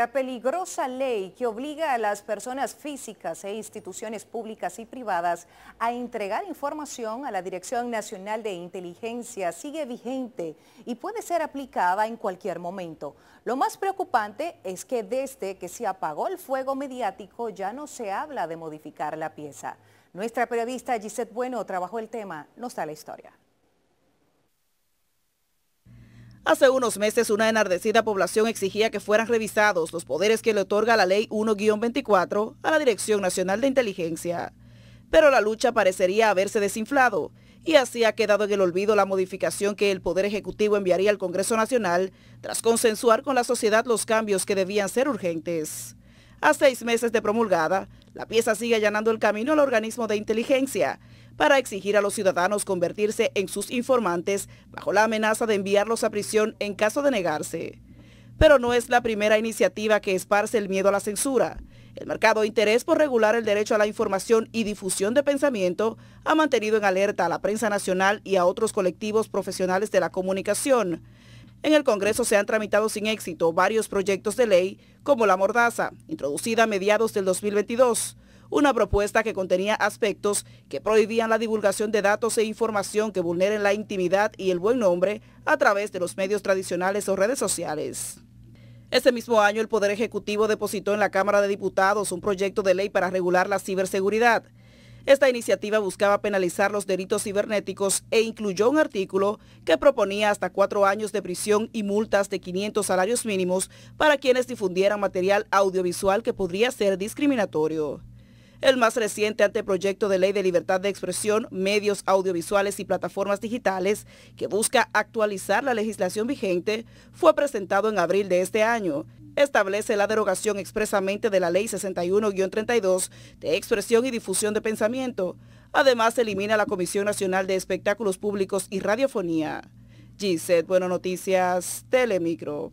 La peligrosa ley que obliga a las personas físicas e instituciones públicas y privadas a entregar información a la Dirección Nacional de Inteligencia sigue vigente y puede ser aplicada en cualquier momento. Lo más preocupante es que desde que se apagó el fuego mediático ya no se habla de modificar la pieza. Nuestra periodista Gisette Bueno trabajó el tema, nos da la historia. Hace unos meses una enardecida población exigía que fueran revisados los poderes que le otorga la Ley 1-24 a la Dirección Nacional de Inteligencia. Pero la lucha parecería haberse desinflado y así ha quedado en el olvido la modificación que el Poder Ejecutivo enviaría al Congreso Nacional tras consensuar con la sociedad los cambios que debían ser urgentes. A seis meses de promulgada, la pieza sigue allanando el camino al organismo de inteligencia para exigir a los ciudadanos convertirse en sus informantes bajo la amenaza de enviarlos a prisión en caso de negarse. Pero no es la primera iniciativa que esparce el miedo a la censura. El mercado de interés por regular el derecho a la información y difusión de pensamiento ha mantenido en alerta a la prensa nacional y a otros colectivos profesionales de la comunicación en el Congreso se han tramitado sin éxito varios proyectos de ley, como la mordaza, introducida a mediados del 2022, una propuesta que contenía aspectos que prohibían la divulgación de datos e información que vulneren la intimidad y el buen nombre a través de los medios tradicionales o redes sociales. Ese mismo año, el Poder Ejecutivo depositó en la Cámara de Diputados un proyecto de ley para regular la ciberseguridad, esta iniciativa buscaba penalizar los delitos cibernéticos e incluyó un artículo que proponía hasta cuatro años de prisión y multas de 500 salarios mínimos para quienes difundieran material audiovisual que podría ser discriminatorio. El más reciente anteproyecto de ley de libertad de expresión, medios audiovisuales y plataformas digitales, que busca actualizar la legislación vigente, fue presentado en abril de este año establece la derogación expresamente de la Ley 61-32 de expresión y difusión de pensamiento. Además, elimina la Comisión Nacional de Espectáculos Públicos y Radiofonía. Giset Bueno Noticias, Telemicro.